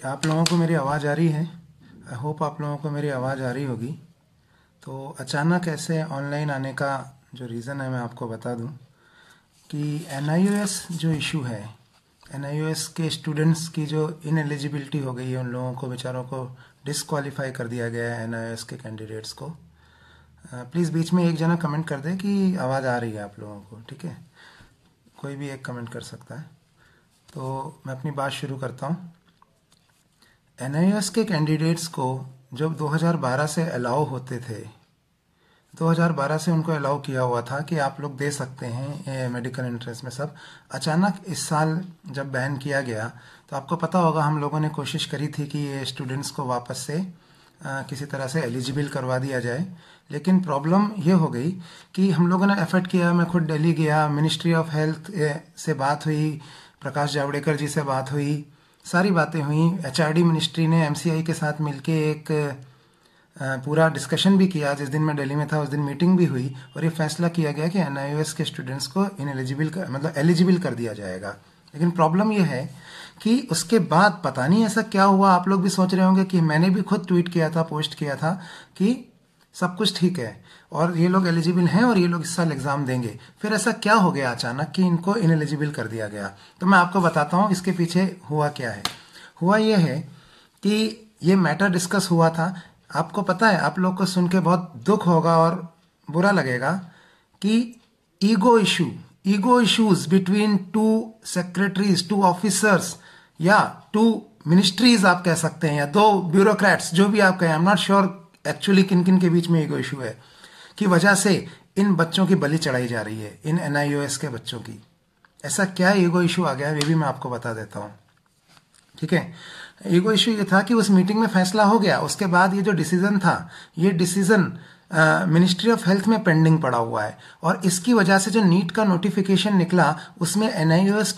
क्या आप लोगों को मेरी आवाज़ आ रही है आई होप आप लोगों को मेरी आवाज़ आ रही होगी तो अचानक ऐसे ऑनलाइन आने का जो रीज़न है मैं आपको बता दूं कि एन जो इशू है एन के स्टूडेंट्स की जो इन एलिजिबिलिटी हो गई है उन लोगों को बेचारों को डिसक्वालीफाई कर दिया गया है एन के कैंडिडेट्स को प्लीज़ uh, बीच में एक जना कमेंट कर दे कि आवाज़ आ रही है आप लोगों को ठीक है कोई भी एक कमेंट कर सकता है तो मैं अपनी बात शुरू करता हूँ एन के कैंडिडेट्स को जब 2012 से अलाउ होते थे 2012 से उनको अलाउ किया हुआ था कि आप लोग दे सकते हैं मेडिकल इंटरेस्ट में सब अचानक इस साल जब बैन किया गया तो आपको पता होगा हम लोगों ने कोशिश करी थी कि ये स्टूडेंट्स को वापस से आ, किसी तरह से एलिजिबल करवा दिया जाए लेकिन प्रॉब्लम ये हो गई कि हम लोगों ने एफर्ट किया मैं खुद दिल्ली गया मिनिस्ट्री ऑफ हेल्थ से बात हुई प्रकाश जावड़ेकर जी से बात हुई सारी बातें हुई एच मिनिस्ट्री ने एम के साथ मिलकर एक पूरा डिस्कशन भी किया जिस दिन मैं दिल्ली में था उस दिन मीटिंग भी हुई और ये फैसला किया गया कि एन के स्टूडेंट्स को इन एलिजिबल मतलब एलिजिबल कर दिया जाएगा लेकिन प्रॉब्लम ये है कि उसके बाद पता नहीं ऐसा क्या हुआ आप लोग भी सोच रहे होंगे कि मैंने भी खुद ट्वीट किया था पोस्ट किया था कि सब कुछ ठीक है और ये लोग एलिजिबल हैं और ये लोग इस साल एग्जाम देंगे फिर ऐसा क्या हो गया अचानक कि इनको एलिजिबल कर दिया गया तो मैं आपको बताता हूँ इसके पीछे हुआ क्या है हुआ ये है कि ये मैटर डिस्कस हुआ था आपको पता है आप लोग को सुन के बहुत दुख होगा और बुरा लगेगा कि ego issue ego issues between two secretaries two officers या टू मिनिस्ट्रीज आप कह सकते हैं या दो ब्यूरोक्रेट्स जो भी आप कहें I am not sure actually किन किन के बीच में एक इशू है कि वजह से इन बच्चों की बलि चढ़ाई जा रही है इन एन के बच्चों की ऐसा क्या ईगो इशू आ गया है ये भी मैं आपको बता देता हूँ ठीक है ईगो इशू ये था कि उस मीटिंग में फैसला हो गया उसके बाद ये जो डिसीजन था ये डिसीजन मिनिस्ट्री ऑफ हेल्थ में पेंडिंग पड़ा हुआ है और इसकी वजह से जो नीट का नोटिफिकेशन निकला उसमें एन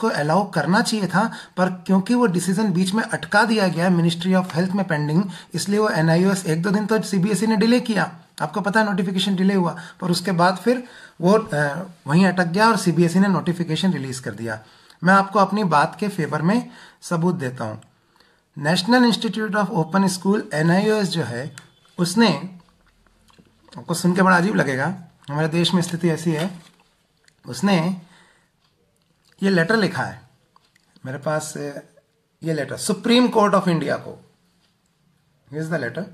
को अलाउ करना चाहिए था पर क्योंकि वो डिसीजन बीच में अटका दिया गया मिनिस्ट्री ऑफ हेल्थ में पेंडिंग इसलिए वो एन एक दो दिन तो सीबीएसई e ने डिले किया आपको पता है नोटिफिकेशन डिले हुआ पर उसके बाद फिर वो वहीं अटक गया और सीबीएसई e ने नोटिफिकेशन रिलीज कर दिया मैं आपको अपनी बात के फेवर में सबूत देता हूँ National Institute of Open School N जो है उसने आपको सुन के बड़ा अजीब लगेगा हमारे देश में स्थिति ऐसी है उसने ये लेटर लिखा है मेरे पास ये letter Supreme Court of India को इज द लेटर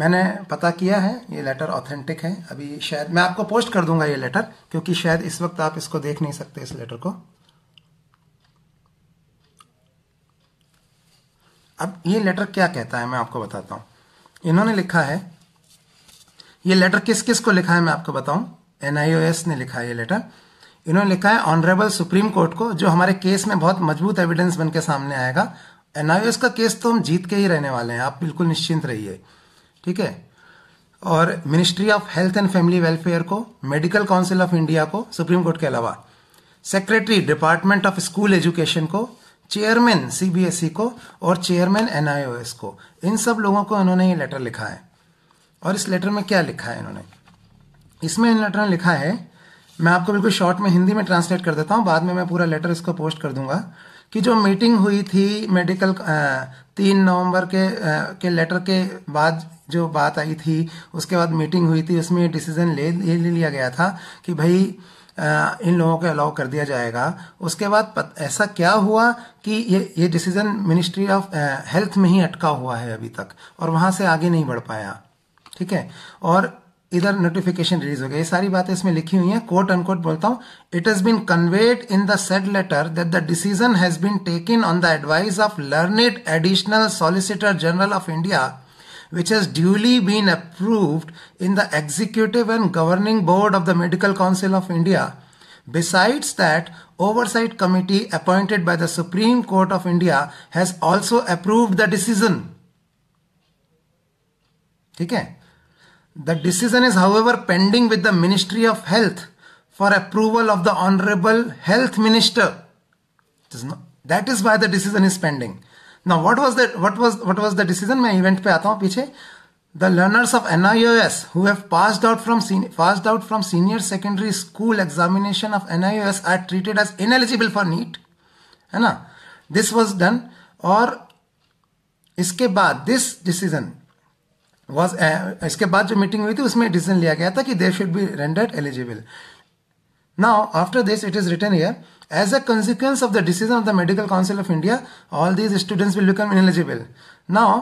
मैंने पता किया है ये लेटर ऑथेंटिक है अभी शायद मैं आपको पोस्ट कर दूंगा ये लेटर क्योंकि शायद इस वक्त आप इसको देख नहीं सकते इस लेटर को अब ये लेटर क्या कहता है मैं आपको बताता हूं इन्होंने लिखा है ये लेटर किस किस को लिखा है मैं आपको बताऊं एनआईओएस ने लिखा है ये लेटर इन्होंने लिखा है ऑनरेबल सुप्रीम कोर्ट को जो हमारे केस में बहुत मजबूत एविडेंस बनकर सामने आएगा एनआईओएस का केस तो हम जीत के ही रहने वाले हैं आप बिल्कुल निश्चिंत रहिए ठीक है और Ministry of Health and Family Welfare को मेडिकल काउंसिल ऑफ इंडिया को सुप्रीम कोर्ट के अलावा secretary department of school education को चेयरमैन सीबीएसई e को और चेयरमैन एनआईओएस को इन सब लोगों को इन्होंने ये लेटर लिखा है और इस लेटर में क्या लिखा है इन्होंने इसमें इन लेटर ने लिखा है मैं आपको बिल्कुल शॉर्ट में हिंदी में ट्रांसलेट कर देता हूँ बाद में मैं पूरा लेटर इसको पोस्ट कर दूंगा कि जो मीटिंग हुई थी मेडिकल तीन नवंबर के आ, के लेटर के बाद जो बात आई थी उसके बाद मीटिंग हुई थी उसमें डिसीजन ले ले लिया गया था कि भाई आ, इन लोगों को अलाउ कर दिया जाएगा उसके बाद पत, ऐसा क्या हुआ कि ये ये डिसीजन मिनिस्ट्री ऑफ हेल्थ में ही अटका हुआ है अभी तक और वहाँ से आगे नहीं बढ़ पाया ठीक है और इधर नोटिफिकेशन रिलीज हो गया ये सारी बातें इसमें लिखी हुई हैं कोर्ट अनकोर्ट बोलता हूं it has been conveyed in the said letter that the decision has been taken on the advice of learned additional solicitor general of India which has duly been approved in the executive and governing board of the Medical Council of India besides that oversight committee appointed by the supreme court of india has also approved the decision theek okay? hai The decision is however pending with the Ministry of Health for approval of the Honorable Health Minister. Not, that is why the decision is pending. Now what was the what was what was the decision? My event पे The learners of NIOS who have passed out from passed out from senior secondary school examination of NIOS are treated as ineligible for NEET. है This was done Or, इसके this decision was uh, इसके बाद जो meeting हुई थी उसमें decision लिया गया था कि they should be rendered eligible Now, after this, it is written here, as a consequence of the decision of the Medical Council of India, all these students will become ineligible. Now,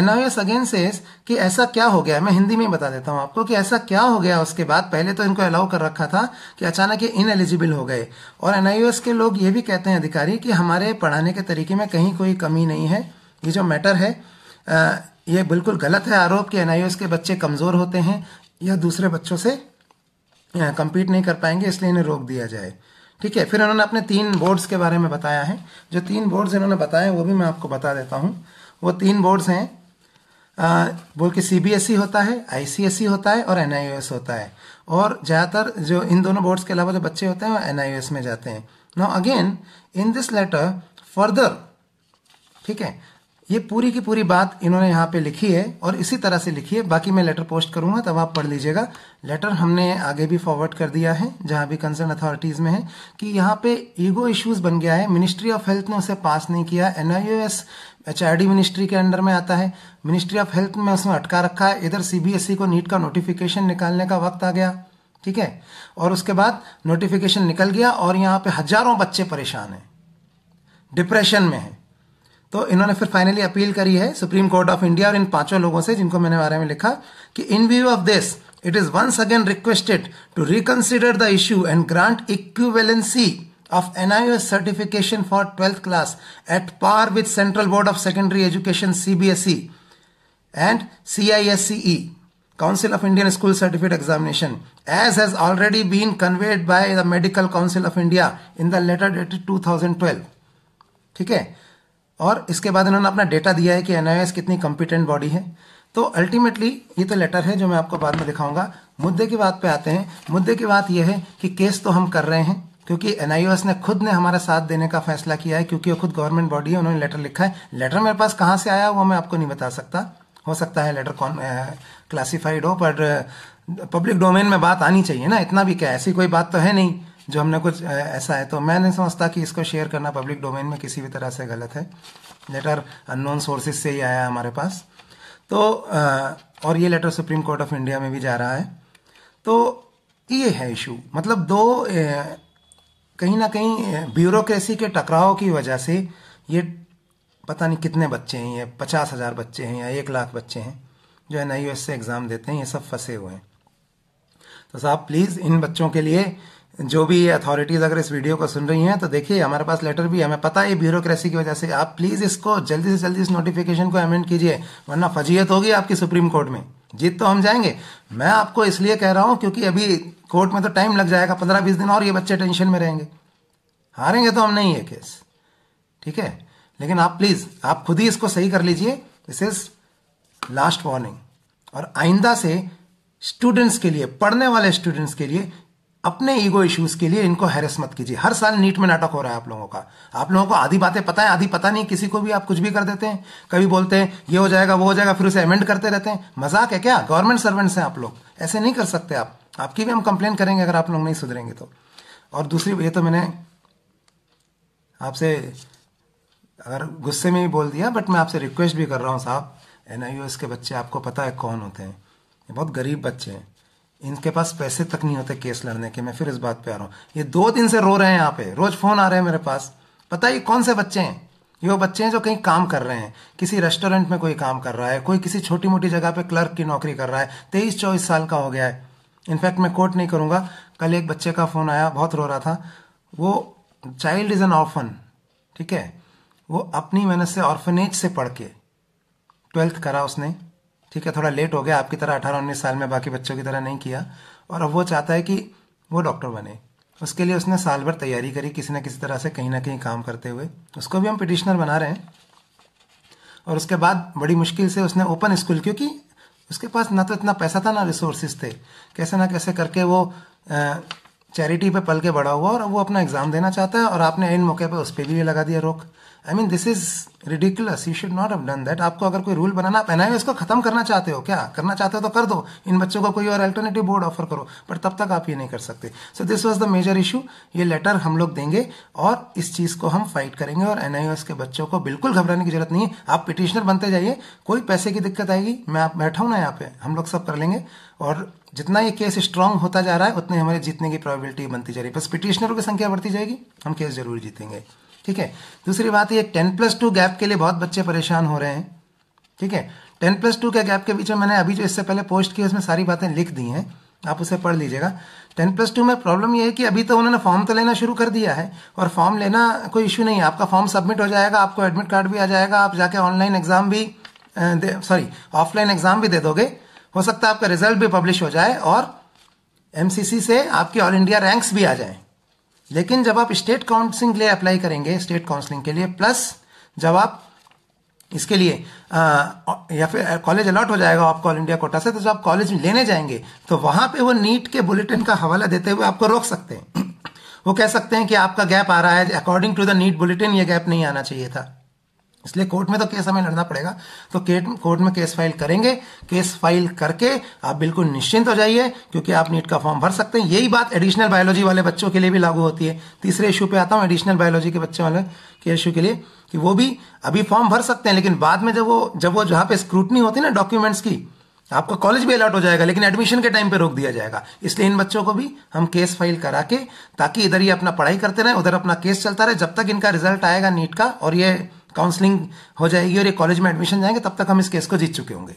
NIS again says कि ऐसा क्या हो गया मैं हिंदी में बता देता हूँ आपको कि ऐसा क्या हो गया उसके बाद पहले तो इनको अलाउ कर रखा था कि अचानक ये इन एलिजिबल हो गए और एनआईएस के लोग ये भी कहते हैं अधिकारी कि हमारे पढ़ाने के तरीके में कहीं कोई कमी नहीं है ये जो मैटर है uh, ये बिल्कुल गलत है आरोप कि एन के बच्चे कमज़ोर होते हैं या दूसरे बच्चों से कंपीट नहीं कर पाएंगे इसलिए इन्हें रोक दिया जाए ठीक है फिर उन्होंने अपने तीन बोर्ड्स के बारे में बताया है जो तीन बोर्ड्स इन्होंने बताए वो भी मैं आपको बता देता हूँ वो तीन बोर्ड्स हैं वो कि सी e होता है आई e होता है और एन होता है और ज़्यादातर जो इन दोनों बोर्ड्स के अलावा जो बच्चे होते हैं वो एन में जाते हैं now again in this letter further ठीक है ये पूरी की पूरी बात इन्होंने यहाँ पे लिखी है और इसी तरह से लिखी है बाकी मैं लेटर पोस्ट करूंगा तब आप पढ़ लीजिएगा लेटर हमने आगे भी फॉरवर्ड कर दिया है जहां भी कंसर्न अथॉरिटीज़ में है कि यहाँ पे ईगो इश्यूज़ बन गया है मिनिस्ट्री ऑफ हेल्थ ने उसे पास नहीं किया एन एच मिनिस्ट्री के अंडर में आता है मिनिस्ट्री ऑफ हेल्थ में उसमें अटका रखा है इधर सीबीएसई e को नीट का नोटिफिकेशन निकालने का वक्त आ गया ठीक है और उसके बाद नोटिफिकेशन निकल गया और यहाँ पे हजारों बच्चे परेशान हैं डिप्रेशन में हैं तो इन्होंने फिर फाइनली अपील करी है सुप्रीम कोर्ट ऑफ इंडिया और इन पांचों लोगों से जिनको मैंने बारे में लिखा कि in view of this it is once again requested to reconsider the issue and grant equivalency of NIS certification for twelfth class at par with Central Board of Secondary Education CBSE and CISCE Council of Indian School Certificate Examination as has already been conveyed by the Medical Council of India in the letter dated twelve ठीक है और इसके बाद इन्होंने अपना data दिया है कि एन कितनी कॉम्पिटेंट बॉडी है तो अल्टीमेटली ये तो लेटर है जो मैं आपको बाद में दिखाऊंगा मुद्दे की बात पे आते हैं मुद्दे की बात यह है कि केस तो हम कर रहे हैं क्योंकि एन ने खुद ने हमारा साथ देने का फैसला किया है क्योंकि वो खुद गवर्नमेंट बॉडी है उन्होंने लेटर लिखा है लेटर मेरे पास कहाँ से आया वो मैं आपको नहीं बता सकता हो सकता है लेटर कौन क्लासीफाइड हो पर पब्लिक डोमेन में बात आनी चाहिए ना इतना भी क्या ऐसी कोई बात तो है नहीं जो हमने कुछ ऐसा है तो मैं नहीं समझता कि इसको शेयर करना पब्लिक डोमेन में किसी भी तरह से गलत है लेटर अननोन सोर्सेज से ही आया हमारे पास तो और ये letter Supreme Court of India में भी जा रहा है तो ये है इशू मतलब दो कहीं ना कहीं ब्यूरोक्रेसी के टकराव की वजह से ये पता नहीं कितने बच्चे हैं ये पचास हज़ार बच्चे हैं या एक लाख बच्चे हैं जो एन आई से एग्ज़ाम देते हैं ये सब फंसे हुए हैं तो साहब प्लीज़ इन बच्चों के लिए जो भी अथॉरिटीज़ अगर इस वीडियो को सुन रही हैं तो देखिए हमारे पास लेटर भी हमें पता है ब्यूरोक्रेसी की वजह से आप प्लीज़ इसको जल्दी से जल्दी इस नोटिफिकेशन को अमेंड कीजिए वरना फजीहत होगी आपकी सुप्रीम कोर्ट में जीत तो हम जाएंगे मैं आपको इसलिए कह रहा हूं क्योंकि अभी कोर्ट में तो टाइम लग जाएगा पंद्रह बीस दिन और ये बच्चे टेंशन में रहेंगे हारेंगे तो हम नहीं है केस ठीक है लेकिन आप प्लीज़ आप खुद ही इसको सही कर लीजिए दिस इज़ लास्ट वार्निंग और आइंदा से स्टूडेंट्स के लिए पढ़ने वाले स्टूडेंट्स के लिए अपने ईगो इश्यूज के लिए इनको हैरेस मत कीजिए हर साल नीट में नाटक हो रहा है आप लोगों का आप लोगों को आधी बातें पता है आधी पता नहीं किसी को भी आप कुछ भी कर देते हैं कभी बोलते हैं ये हो जाएगा वो हो जाएगा फिर उसे अमेंड करते रहते हैं मजाक है क्या गवर्नमेंट सर्वेंट्स हैं आप लोग ऐसे नहीं कर सकते आप आपकी भी हम कंप्लेन करेंगे अगर आप लोग नहीं सुधरेंगे तो और दूसरी ये तो मैंने आपसे अगर गुस्से में ही बोल दिया बट मैं आपसे रिक्वेस्ट भी कर रहा हूँ साहब एन के बच्चे आपको पता है कौन होते हैं ये बहुत गरीब बच्चे हैं इनके पास पैसे तक नहीं होते केस लड़ने के मैं फिर इस बात पे आ रहा हूँ ये दो दिन से रो रहे हैं यहाँ पे रोज फोन आ रहे हैं मेरे पास पता ही कौन से बच्चे हैं ये वो बच्चे हैं जो कहीं काम कर रहे हैं किसी रेस्टोरेंट में कोई काम कर रहा है कोई किसी छोटी मोटी जगह पे क्लर्क की नौकरी कर रहा है तेईस चौबीस साल का हो गया है इनफैक्ट मैं कोर्ट नहीं करूंगा कल एक बच्चे का फोन आया बहुत रो रहा था वो चाइल्ड इज एन ऑर्फन ठीक है वो अपनी मेहनत से ऑर्फनेज से पढ़ के ट्वेल्थ करा उसने ठीक है थोड़ा लेट हो गया आपकी तरह अठारह उन्नीस साल में बाकी बच्चों की तरह नहीं किया और अब वो चाहता है कि वो डॉक्टर बने उसके लिए उसने साल भर तैयारी करी किसी न किसी तरह से कहीं ना कहीं काम करते हुए उसको भी हम पिटिशनर बना रहे हैं और उसके बाद बड़ी मुश्किल से उसने ओपन स्कूल क्योंकि उसके पास ना तो इतना पैसा था ना रिसोर्सेज थे कैसे ना कैसे करके वो चैरिटी पे पल के बड़ा हुआ और वो अपना एग्ज़ाम देना चाहता है और आपने इन मौके पर उस पर भी लगा दिया रोक I mean this is ridiculous you should not have done that आपको अगर कोई रूल बनाना आप एनआईओ इसको खत्म करना चाहते हो क्या करना चाहते हो तो कर दो इन बच्चों को कोई और अल्टरनेटिव बोर्ड ऑफर करो पर तब तक आप ये नहीं कर सकते so this was the major issue ये लेटर हम लोग देंगे और इस चीज को हम फाइट करेंगे और एनआईओ के बच्चों को बिल्कुल घबराने की जरूरत नहीं है आप पिटिशनर बनते जाइए कोई पैसे की दिक्कत आएगी मैं आप बैठा हूं ना यहाँ पे हम लोग सब कर लेंगे और जितना ये केस स्ट्रांग होता जा रहा है उतनी हमारे जीतने की प्रॉबिलिटी बनती जा रही है बस पिटिशनरों की संख्या बढ़ती जाएगी हम केस जरूर जीतेंगे ठीक है दूसरी बात ये टेन प्लस टू गैप के लिए बहुत बच्चे परेशान हो रहे हैं ठीक है टेन प्लस टू के गैप के बीच में मैंने अभी जो इससे पहले पोस्ट की उसमें सारी बातें लिख दी हैं आप उसे पढ़ लीजिएगा टेन प्लस टू में प्रॉब्लम यह है कि अभी तो उन्होंने फॉर्म तो लेना शुरू कर दिया है और फॉर्म लेना कोई इशू नहीं है आपका फॉर्म सबमिट हो जाएगा आपको एडमिट कार्ड भी आ जाएगा आप जाके ऑनलाइन एग्जाम भी सॉरी ऑफलाइन एग्जाम भी दे दोगे हो सकता है आपका रिजल्ट भी पब्लिश हो जाए और एमसीसी से आपकी ऑल इंडिया रैंक्स भी आ जाए लेकिन जब आप स्टेट काउंसिलिंग के लिए अप्लाई करेंगे स्टेट काउंसलिंग के लिए प्लस जब आप इसके लिए आ, या फिर कॉलेज अलॉट हो जाएगा आपको ऑल इंडिया कोटा से तो जब आप कॉलेज में लेने जाएंगे तो वहां पे वो नीट के बुलेटिन का हवाला देते हुए आपको रोक सकते हैं वो कह सकते हैं कि आपका गैप आ रहा है according to the NEET bulletin ये गैप नहीं आना चाहिए था इसलिए कोर्ट में तो केस हमें लड़ना पड़ेगा तो कोर्ट में केस फाइल करेंगे केस फाइल करके आप बिल्कुल निश्चिंत हो जाइए क्योंकि आप नीट का फॉर्म भर सकते हैं यही बात एडिशनल बायोलॉजी वाले बच्चों के लिए भी लागू होती है तीसरे इशू पे आता हूँ एडिशनल बायोलॉजी के बच्चों वाले के इशू के लिए कि वो भी अभी फॉर्म भर सकते हैं लेकिन बाद में जब वो जब वो जहाँ पे स्क्रूटनी होती है ना डॉक्यूमेंट्स की आपका कॉलेज भी अलर्ट हो जाएगा लेकिन एडमिशन के टाइम पे रोक दिया जाएगा इसलिए इन बच्चों को भी हम केस फाइल करा के ताकि इधर ये अपना पढ़ाई करते रहे उधर अपना केस चलता रहे जब तक इनका रिजल्ट आएगा नीट का और ये काउंसलिंग हो जाएगी और ये कॉलेज में एडमिशन जाएंगे तब तक हम इस केस को जीत चुके होंगे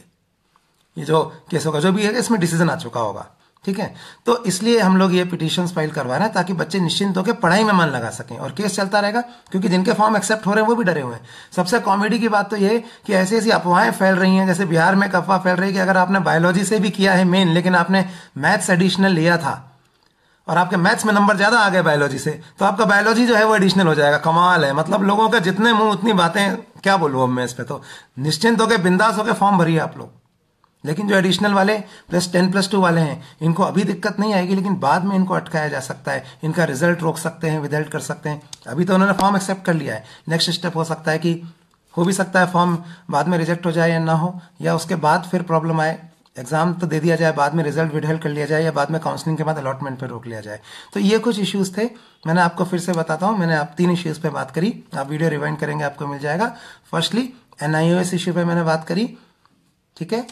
ये जो केस होगा जो भी है इसमें डिसीजन आ चुका होगा ठीक है तो इसलिए हम लोग ये पिटिशन फाइल करवा रहे हैं ताकि बच्चे निश्चिंत होकर पढ़ाई में मन लगा सकें और केस चलता रहेगा क्योंकि जिनके फॉर्म एक्सेप्ट हो रहे हैं वो भी डरे हुए हैं सबसे कॉमेडी की बात तो ये कि ऐसी ऐसी अफवाहें फैल रही हैं जैसे बिहार में अफवाह फैल रही है कि अगर आपने बायोलॉजी से भी किया है मेन लेकिन आपने मैथ्स एडिशनल लिया था और आपके मैथ्स में नंबर ज़्यादा आ गए बायोलॉजी से तो आपका बायोलॉजी जो है वो एडिशनल हो जाएगा कमाल है मतलब लोगों का जितने मुंह उतनी बातें क्या बोलूँ अब मैं इस पर तो निश्चिंत होकर बिंदास होकर फॉर्म भरिए आप लोग लेकिन जो एडिशनल वाले प्लस टेन प्लस टू वाले हैं इनको अभी दिक्कत नहीं आएगी लेकिन बाद में इनको अटकाया जा सकता है इनका रिजल्ट रोक सकते हैं विदल्ट कर सकते हैं अभी तो उन्होंने फॉर्म एक्सेप्ट कर लिया है नेक्स्ट स्टेप हो सकता है कि हो भी सकता है फॉर्म बाद में रिजेक्ट हो जाए या ना हो या उसके बाद फिर प्रॉब्लम आए एग्ज़ाम तो दे दिया जाए बाद में रिजल्ट विडहल कर लिया जाए या बाद में काउंसलिंग के बाद अलॉटमेंट पर रोक लिया जाए तो ये कुछ इश्यूज़ थे मैंने आपको फिर से बताता हूँ मैंने आप तीन इश्यूज़ पे बात करी आप वीडियो रिवाइंड करेंगे आपको मिल जाएगा फर्स्टली एनआईओ एस इश्यू पर मैंने बात करी ठीक है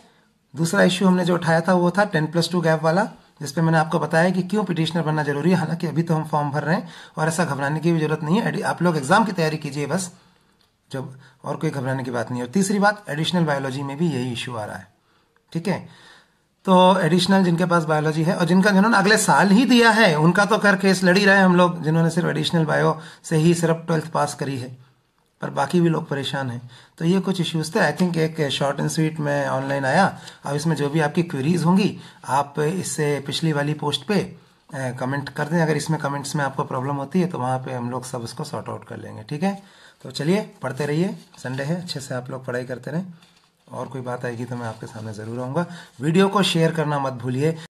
दूसरा इश्यू हमने जो उठाया था वो था टेन प्लस टू गैप वाला जिसपे मैंने आपको बताया कि क्यों पिटिशनर बनना जरूरी है हालांकि अभी तो हम फॉर्म भर रहे हैं और ऐसा घबराने की भी जरूरत नहीं है आप लोग एग्जाम की तैयारी कीजिए बस जब और कोई घबराने की बात नहीं और तीसरी बात एडिशनल बायोलॉजी में भी यही इश्यू आ रहा है ठीक है तो एडिशनल जिनके पास बायोलॉजी है और जिनका जिन्होंने अगले साल ही दिया है उनका तो कर केस लड़ी रहे हम लोग जिन्होंने सिर्फ एडिशनल बायो से ही सिर्फ ट्वेल्थ पास करी है पर बाकी भी लोग परेशान हैं तो ये कुछ इश्यूज थे आई थिंक एक शॉर्ट एंड स्वीट में ऑनलाइन आया अब इसमें जो भी आपकी क्वेरीज होंगी आप इससे पिछली वाली पोस्ट पे कमेंट कर दें अगर इसमें कमेंट्स में आपको प्रॉब्लम होती है तो वहाँ पे हम लोग सब उसको सॉर्ट आउट कर लेंगे ठीक है तो चलिए पढ़ते रहिए संडे है अच्छे से आप लोग पढ़ाई करते रहें और कोई बात आएगी तो मैं आपके सामने ज़रूर आऊँगा वीडियो को शेयर करना मत भूलिए